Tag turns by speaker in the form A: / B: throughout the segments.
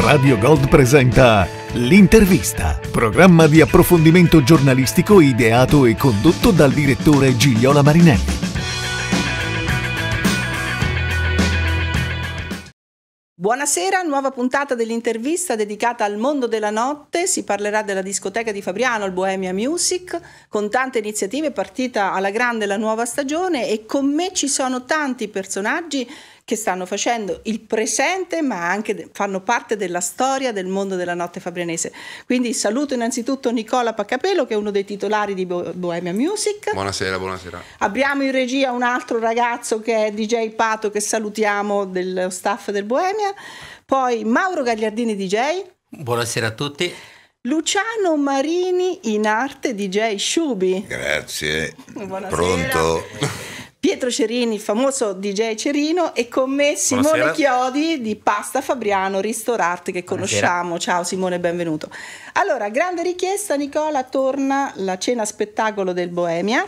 A: Radio Gold presenta L'intervista, programma di approfondimento giornalistico ideato e condotto dal direttore Gigliola Marinelli. Buonasera,
B: nuova puntata dell'intervista dedicata al mondo della notte. Si parlerà della discoteca di Fabriano, il Bohemia Music, con tante iniziative partita alla grande la nuova stagione e con me ci sono tanti personaggi che stanno facendo il presente ma anche fanno parte della storia del mondo della notte fabrianese. Quindi saluto innanzitutto Nicola Paccapello che è uno dei titolari di Bo- Bohemia Music.
A: Buonasera, buonasera.
B: Abbiamo in regia un altro ragazzo che è DJ Pato che salutiamo del staff del Bohemia. Poi Mauro Gagliardini DJ.
C: Buonasera a tutti.
B: Luciano Marini in arte DJ Sciubi.
A: Grazie. Buonasera. Pronto.
B: Pietro Cerini, il famoso DJ Cerino, e con me Simone Buonasera. Chiodi di Pasta Fabriano Ristorart che conosciamo. Buonasera. Ciao Simone, benvenuto. Allora, grande richiesta, Nicola, torna la cena spettacolo del Boemia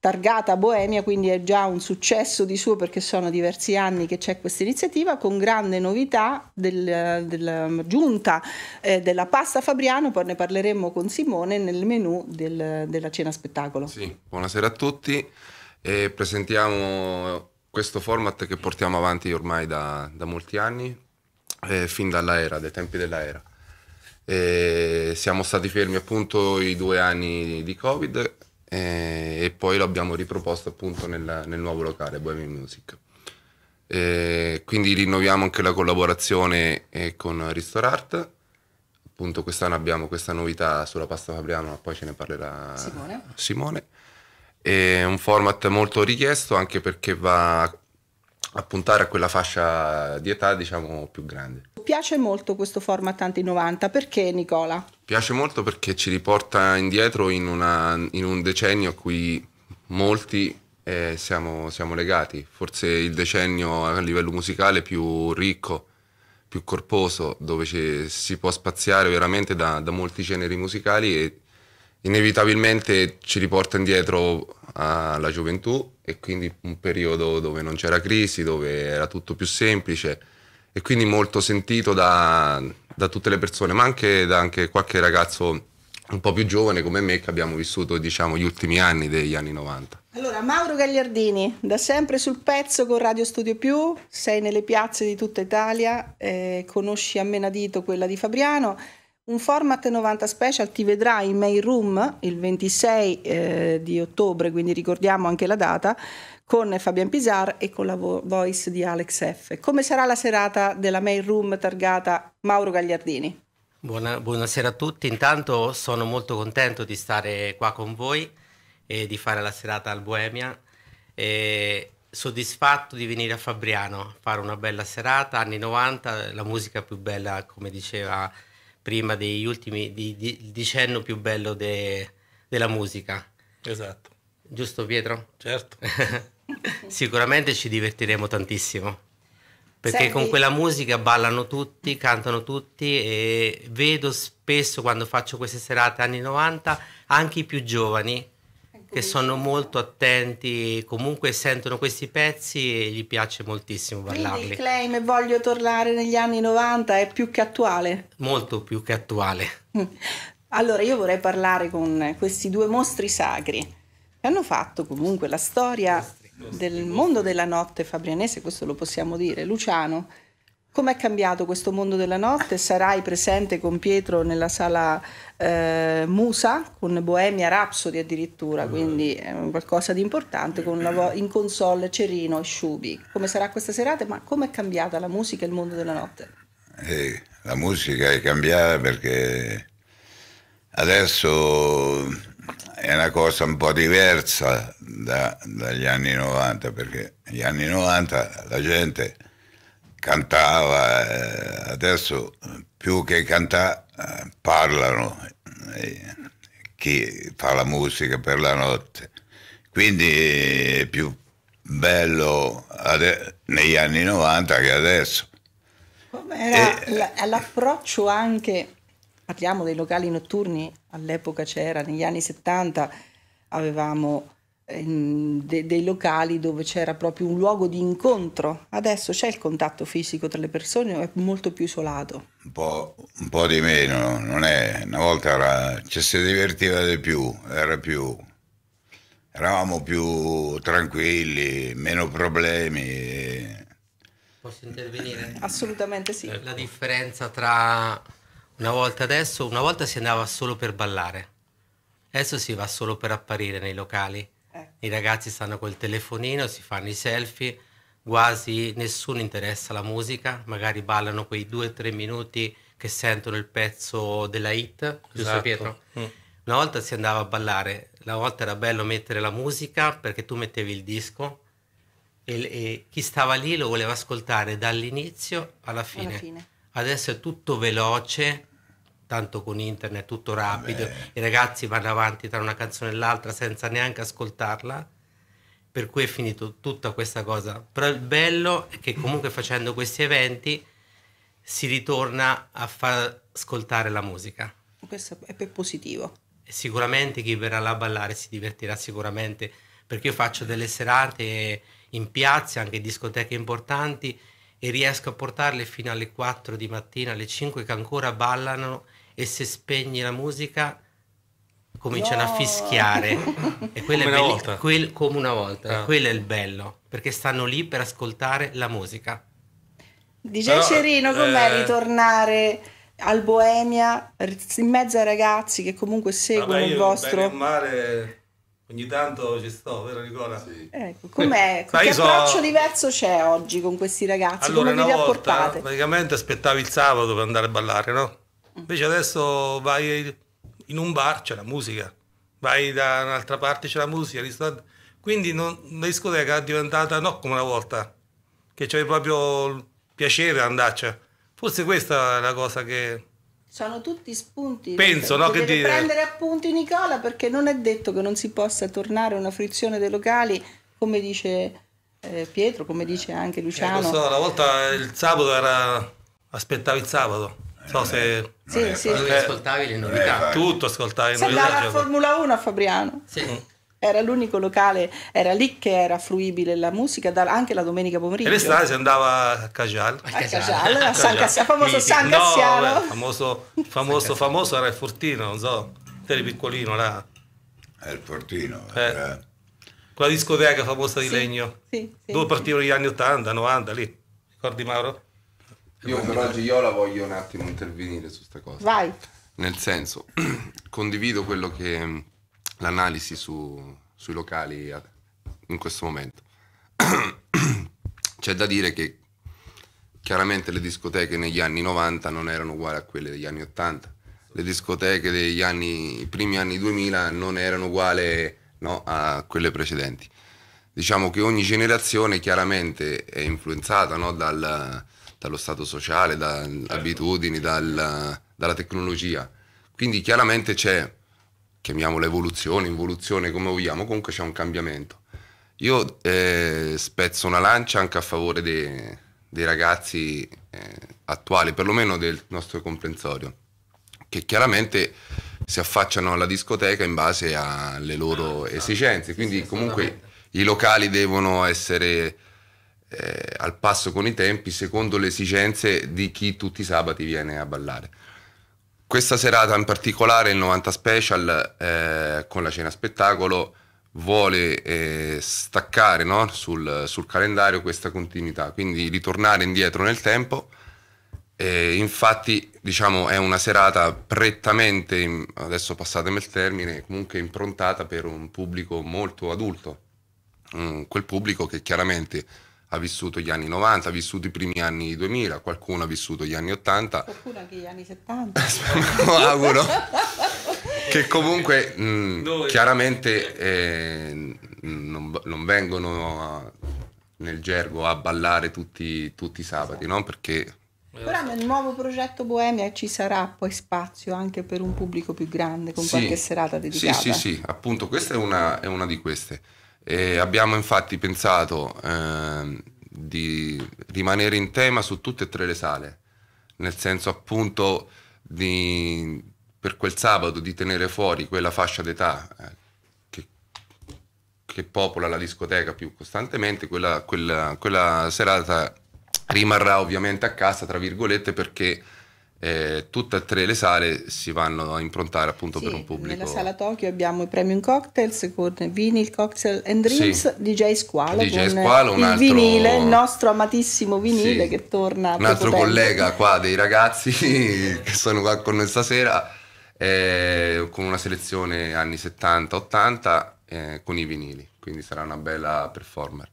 B: targata Boemia, quindi è già un successo di suo perché sono diversi anni che c'è questa iniziativa, con grande novità del, della giunta eh, della pasta Fabriano, poi ne parleremo con Simone nel menu del, della cena spettacolo.
A: Sì, buonasera a tutti e presentiamo questo format che portiamo avanti ormai da, da molti anni, eh, fin dalla era, dai tempi dell'era. E siamo stati fermi appunto i due anni di Covid eh, e poi l'abbiamo riproposto appunto nel, nel nuovo locale Bohemian Music. E quindi rinnoviamo anche la collaborazione eh, con Ristorart. Appunto quest'anno abbiamo questa novità sulla pasta fabriana, ma poi ce ne parlerà Simone. Simone. È un format molto richiesto anche perché va a puntare a quella fascia di età diciamo più grande.
B: Piace molto questo format anti 90, perché Nicola?
A: Piace molto perché ci riporta indietro in, una, in un decennio a cui molti eh, siamo, siamo legati, forse il decennio a livello musicale più ricco, più corposo, dove ci, si può spaziare veramente da, da molti generi musicali e inevitabilmente ci riporta indietro alla gioventù e quindi un periodo dove non c'era crisi, dove era tutto più semplice e quindi molto sentito da, da tutte le persone, ma anche da anche qualche ragazzo un po' più giovane come me che abbiamo vissuto diciamo, gli ultimi anni degli anni 90.
B: Allora, Mauro Gagliardini, da sempre sul pezzo con Radio Studio Più, sei nelle piazze di tutta Italia, eh, conosci a menadito quella di Fabriano, un format 90 special ti vedrà in Mail Room il 26 eh, di ottobre, quindi ricordiamo anche la data, con Fabian Pizar e con la vo- voice di Alex F. Come sarà la serata della Mail Room targata Mauro Gagliardini?
C: Buona, buonasera a tutti, intanto sono molto contento di stare qua con voi e di fare la serata al Boemia. E soddisfatto di venire a Fabriano a fare una bella serata, anni 90, la musica più bella, come diceva prima degli ultimi, di, di, dicennio più bello de, della musica. Esatto. Giusto Pietro? Certo. Sicuramente ci divertiremo tantissimo.
D: Perché Senti. con quella
C: musica ballano tutti, cantano tutti e vedo spesso quando faccio queste serate anni 90 anche i più giovani che sono molto attenti, comunque sentono questi pezzi e gli piace moltissimo parlarli. Quindi il
B: claim voglio tornare negli anni 90 è più che attuale?
C: Molto più che attuale. Mm.
B: Allora io vorrei parlare con questi due mostri sacri che hanno fatto comunque la storia del mondo della notte fabrianese, questo lo possiamo dire, Luciano Com'è cambiato questo mondo della notte? Sarai presente con Pietro nella sala eh, Musa, con Bohemia Rhapsody addirittura, quindi è qualcosa di importante, con vo- in console Cerino e Sciubi. Come sarà questa serata? Ma com'è cambiata la musica e il mondo della notte?
A: Eh, la musica è cambiata perché adesso è una cosa un po' diversa da, dagli anni 90, perché negli anni 90 la gente cantava, eh, adesso più che cantare eh, parlano eh, chi fa la musica per la notte. Quindi è più bello ade- negli anni 90 che adesso.
B: Com'era e, l'approccio anche, parliamo dei locali notturni, all'epoca c'era, negli anni 70 avevamo Ehm, de dei locali dove c'era proprio un luogo di incontro. Adesso c'è il contatto fisico tra le persone o è molto più isolato?
A: Un po', un po di meno, non è, una volta ci si divertiva di più, era più, eravamo più tranquilli, meno problemi.
C: Posso intervenire? Assolutamente sì. La differenza tra una volta adesso, una volta si andava solo per ballare, adesso si va solo per apparire nei locali eh. I ragazzi stanno col telefonino, si fanno i selfie, quasi nessuno interessa la musica, magari ballano quei due o tre minuti che sentono il pezzo della hit, giusto esatto. Pietro? Mm. Una volta si andava a ballare, una volta era bello mettere la musica perché tu mettevi il disco e, e chi stava lì lo voleva ascoltare dall'inizio alla fine. alla fine. Adesso è tutto veloce, tanto con internet, tutto rapido, Vabbè. i ragazzi vanno avanti tra una canzone e l'altra senza neanche ascoltarla, per cui è finito tutta questa cosa. Però il bello è che comunque facendo questi eventi si ritorna a far ascoltare la musica.
B: Questo è per positivo.
C: Sicuramente chi verrà là a ballare si divertirà sicuramente, perché io faccio delle serate in piazze, anche discoteche importanti, e riesco a portarle fino alle 4 di mattina, alle 5 che ancora ballano e se spegni la musica cominciano no. a fischiare e come, una volta. Quel, come una volta ah. quello è il bello perché stanno lì per ascoltare la musica
B: DJ Però, Cerino com'è eh... ritornare al Boemia in mezzo ai ragazzi che comunque seguono Vabbè, il vostro
D: male... ogni tanto ci sto vero Nicola? Sì. ecco com'è eh, che approccio so...
B: diverso c'è oggi con questi ragazzi allora, come vi rapportate?
D: praticamente aspettavi il sabato per andare a ballare no? Invece adesso vai in un bar, c'è la musica, vai da un'altra parte, c'è la musica, ristorante. Quindi non, la discoteca è diventata no come una volta, che c'è proprio il piacere ad andarci. Forse questa è la cosa che...
B: Sono tutti spunti. Penso, no, che dire. prendere appunti Nicola perché non è detto che non si possa tornare a una frizione dei locali, come dice eh, Pietro, come dice anche eh, Luciano. Eh, so,
D: la volta il sabato era... aspettavo il sabato So eh, se eh, sì, eh, sì. Dove eh, cioè, ascoltavi le novità. Tutto ascoltavi. Se andava a cioè,
B: Formula 1 a Fabriano. Sì. Mm. Era l'unico locale, era lì che era fruibile la musica, anche la domenica pomeriggio. E l'estate si
D: andava a Cajal. A Cajal, a, San Cassiano, famoso Miti. San Cassiano. No, vabbè, famoso, famoso, famoso era il Fortino, non so, te eri piccolino là. il Fortino, eh. Quella discoteca famosa di sì, legno, sì, dove partivano gli anni 80, 90, lì. Ricordi Mauro?
A: Io però oggi io voglio un attimo intervenire su questa cosa. Vai. Nel senso, condivido quello che mm, l'analisi su, sui locali eh, in questo momento. C'è da dire che chiaramente le discoteche negli anni 90 non erano uguali a quelle degli anni 80. Le discoteche degli anni, primi anni 2000 non erano uguali no, a quelle precedenti. Diciamo che ogni generazione chiaramente è influenzata no, dal, dallo stato sociale, dalle certo. abitudini, dal, dalla tecnologia. Quindi chiaramente c'è, chiamiamola evoluzione, involuzione, come vogliamo, comunque c'è un cambiamento. Io eh, spezzo una lancia anche a favore dei, dei ragazzi eh, attuali, perlomeno del nostro comprensorio, che chiaramente si affacciano alla discoteca in base alle loro ah, esatto. esigenze. Quindi comunque i locali devono essere eh, al passo con i tempi secondo le esigenze di chi tutti i sabati viene a ballare. Questa serata in particolare, il 90 Special, eh, con la cena spettacolo, vuole eh, staccare no? sul, sul, calendario questa continuità, quindi ritornare indietro nel tempo. infatti, diciamo, è una serata prettamente, adesso passatemi il termine, comunque improntata per un pubblico molto adulto, mm, quel pubblico che chiaramente ha vissuto gli anni 90, ha vissuto i primi anni 2000, qualcuno ha vissuto gli anni 80. Qualcuno
B: anche gli anni 70. Lo auguro. che comunque
A: mh, mm, chiaramente eh, non, non, vengono a, nel gergo a ballare tutti, tutti i sabati, no? Perché... Però
B: nel nuovo progetto Bohemia ci sarà poi spazio anche per un pubblico più grande, con sì, qualche serata dedicata. Sì, sì,
A: sì, appunto questa è una, è una di queste. E abbiamo infatti pensato eh, di rimanere in tema su tutte e tre le sale, nel senso appunto di, per quel sabato di tenere fuori quella fascia d'età eh, che, che, popola la discoteca più costantemente, quella, quella, quella serata rimarrà ovviamente a casa, tra virgolette, perché eh, tutte e tre le sale si vanno a improntare appunto sì, per un pubblico. Nella sala
B: Tokyo abbiamo i Premium Cocktails con vini, cocktail and dreams, sì. DJ Squalo. DJ Squalo, un altro... vinile, il nostro amatissimo vinile sì. che torna. Un altro collega
A: qua dei ragazzi che sono qua con noi stasera, eh, con una selezione anni 70-80 eh, con i vinili, quindi sarà una bella performer.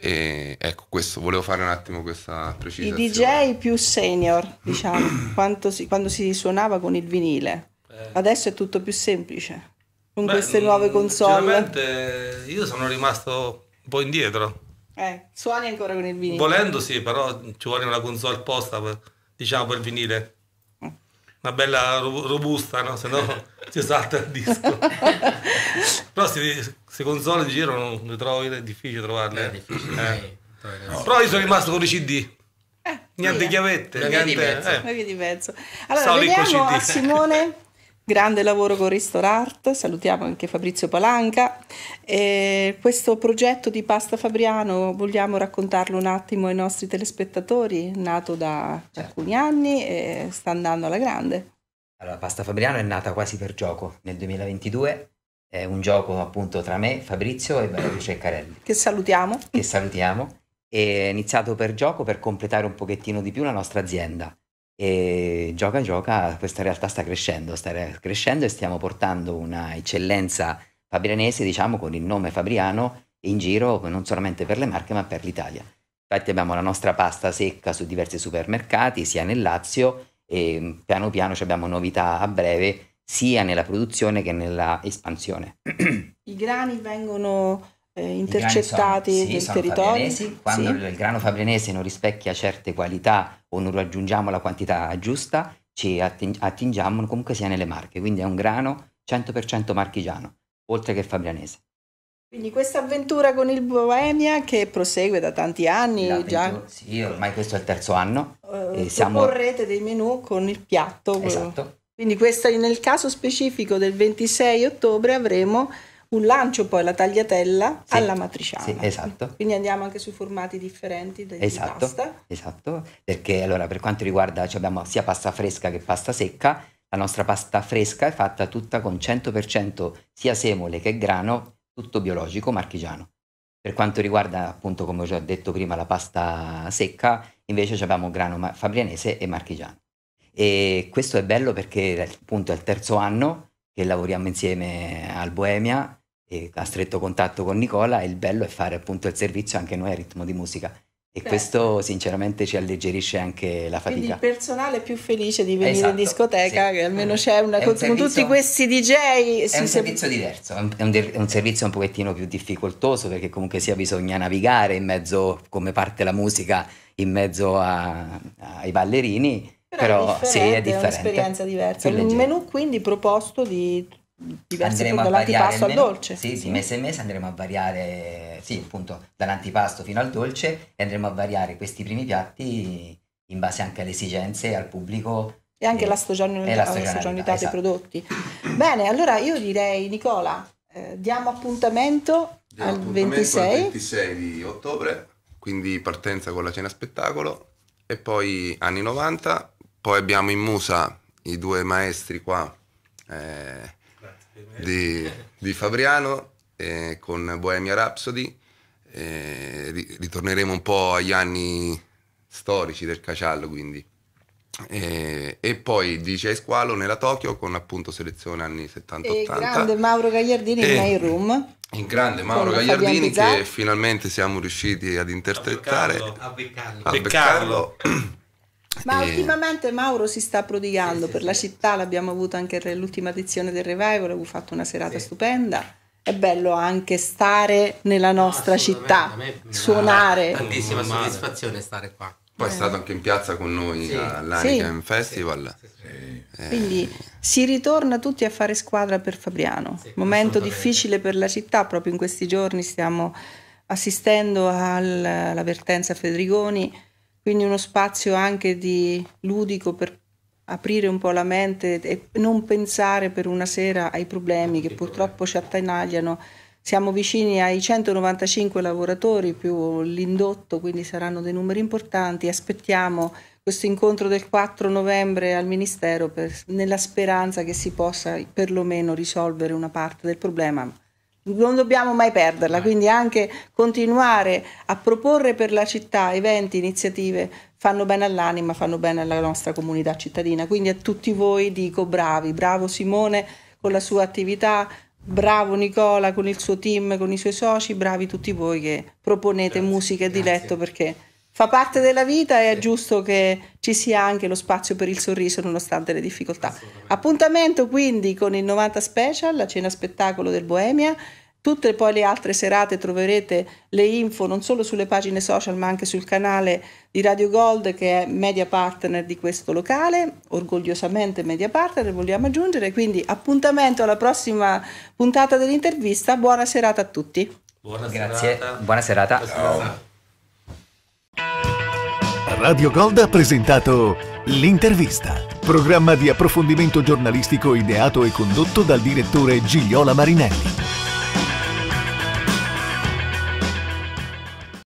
A: E ecco, questo, volevo fare un attimo questa precisazione. I
B: DJ più senior, diciamo, si, quando si suonava con il vinile. Eh. Adesso è tutto più semplice, con Beh, queste mm, nuove
D: console. io sono rimasto un po' indietro.
B: Eh, suoni ancora con il vinile? Volendo
D: sì, però ci vuole una console apposta per, diciamo, per il vinile una bella robusta, no? se no si salta il disco. Però se, se console in giro non le trovi, è difficile trovarle. È eh, eh. difficile, eh. no. Eh, Però io sono rimasto con i CD.
A: niente via. chiavette, lo
D: niente...
B: di mezzo. Eh. Allora, Solo vediamo a Simone grande lavoro con Ristorart, salutiamo anche Fabrizio Palanca. E questo progetto di Pasta Fabriano vogliamo raccontarlo un attimo ai nostri telespettatori, nato da alcuni anni e sta andando alla grande.
E: Allora, Pasta Fabriano è nata quasi per gioco nel 2022, è un gioco appunto tra me, Fabrizio e Valerio Ceccarelli.
B: Che salutiamo.
E: Che salutiamo. È iniziato per gioco per completare un pochettino di più la nostra azienda e gioca gioca questa realtà sta crescendo sta crescendo e stiamo portando una eccellenza fabrianese diciamo con il nome Fabriano in giro non solamente per le Marche ma per l'Italia infatti abbiamo la nostra pasta secca su diversi supermercati sia nel Lazio e piano piano abbiamo novità a breve sia nella produzione che nella espansione
B: i grani vengono eh, intercettati sono, sì, del territorio.
E: Quando sì. il grano fabrianese non rispecchia certe qualità o non raggiungiamo la quantità giusta, ci attingiamo comunque sia nelle marche. Quindi è un grano 100% marchigiano, oltre che fabrianese.
B: Quindi questa avventura con il Bohemia che prosegue da tanti anni già.
E: Sì, ormai questo è il terzo anno.
B: Uh, e siamo... Proporrete dei menù con il piatto. Esatto. Quindi questa, nel caso specifico del 26 ottobre avremo un lancio poi la tagliatella sì, alla matriciana. Sì, esatto. Quindi andiamo anche su formati differenti del esatto, di pasta.
E: Esatto, perché allora per quanto riguarda, cioè abbiamo sia pasta fresca che pasta secca, la nostra pasta fresca è fatta tutta con 100% sia semole che grano, tutto biologico marchigiano. Per quanto riguarda appunto, come ho già detto prima, la pasta secca, invece abbiamo grano fabrianese e marchigiano. E questo è bello perché appunto è il terzo anno che lavoriamo insieme al Boemia e a stretto contatto con Nicola e il bello è fare appunto il servizio anche noi a ritmo di musica. E Beh. Certo. questo sinceramente ci alleggerisce anche la fatica. Quindi
B: il personale più felice di venire esatto, in discoteca, sì. che almeno c'è una con, servizio, con tutti questi DJ. È un servizio se... diverso,
E: è un, è, un, è un, servizio un pochettino più difficoltoso perché comunque sia bisogna navigare in mezzo, come parte la musica, in mezzo a, ai ballerini
B: però, Però è sì, è differente. È un'esperienza diversa. Un menu quindi proposto di diversi andremo punti, dall'antipasto al dolce.
E: Sì, sì, mese in mese andremo a variare, sì, appunto, dall'antipasto fino al dolce e andremo a variare questi primi piatti in base anche alle esigenze, al pubblico.
B: E anche alla stagionalità, stagionalità dei esatto. prodotti. Bene, allora io direi, Nicola, eh, diamo appuntamento, diamo al, appuntamento 26. al
A: 26 di ottobre, quindi partenza con la cena spettacolo e poi anni 90 poi abbiamo in Musa i due maestri qua eh, di, di, Fabriano eh, con Bohemia Rhapsody. Eh, ritorneremo un po' agli anni storici del Caciallo quindi. E, eh, e, poi DJ Squalo nella Tokyo con appunto selezione anni 70-80. E grande
B: Mauro Gagliardini e, in My Room.
A: il grande Mauro Gagliardini che finalmente siamo riusciti ad intercettare, a beccarlo. A beccarlo. A beccarlo. A beccarlo.
B: Ma e... Eh. ultimamente Mauro si sta prodigando sì, sì, per sì. la città, l'abbiamo avuto anche l'ultima edizione del Revival, abbiamo fatto una serata stupenda. È bello anche stare nella nostra no, città, me,
A: suonare. Tantissima soddisfazione stare qua. Poi eh. è stato anche in piazza con noi sì. all'Anican Festival. Eh. Quindi
B: si ritorna tutti a fare squadra per Fabriano. Momento difficile per la città, proprio in questi giorni stiamo assistendo all'avvertenza Federigoni quindi uno spazio anche di ludico per aprire un po' la mente e non pensare per una sera ai problemi che purtroppo ci attanagliano. Siamo vicini ai 195 lavoratori più l'indotto, quindi saranno dei numeri importanti. Aspettiamo questo incontro del 4 novembre al Ministero per, nella speranza che si possa perlomeno risolvere una parte del problema non dobbiamo mai perderla, eh. quindi anche continuare a proporre per la città eventi, iniziative fanno bene all'anima, fanno bene alla nostra comunità cittadina. Quindi a tutti voi dico bravi, bravo Simone con la sua attività, bravo Nicola con il suo team, con i suoi soci, bravi tutti voi che proponete grazie, musiche di letto perché fa parte della vita e è giusto che ci sia anche lo spazio per il sorriso nonostante le difficoltà. Appuntamento quindi con il 90 Special, la cena spettacolo del Boemia Tutte poi le altre serate troverete le info non solo sulle pagine social ma anche sul canale di Radio Gold che è media partner di questo locale, orgogliosamente media partner vogliamo aggiungere, quindi appuntamento alla prossima puntata dell'intervista, buona serata a tutti.
E: Buona Grazie, serata. buona serata. Ciao.
A: Radio Gold ha presentato L'intervista, programma di approfondimento giornalistico ideato e condotto dal direttore
D: Gigliola Marinelli.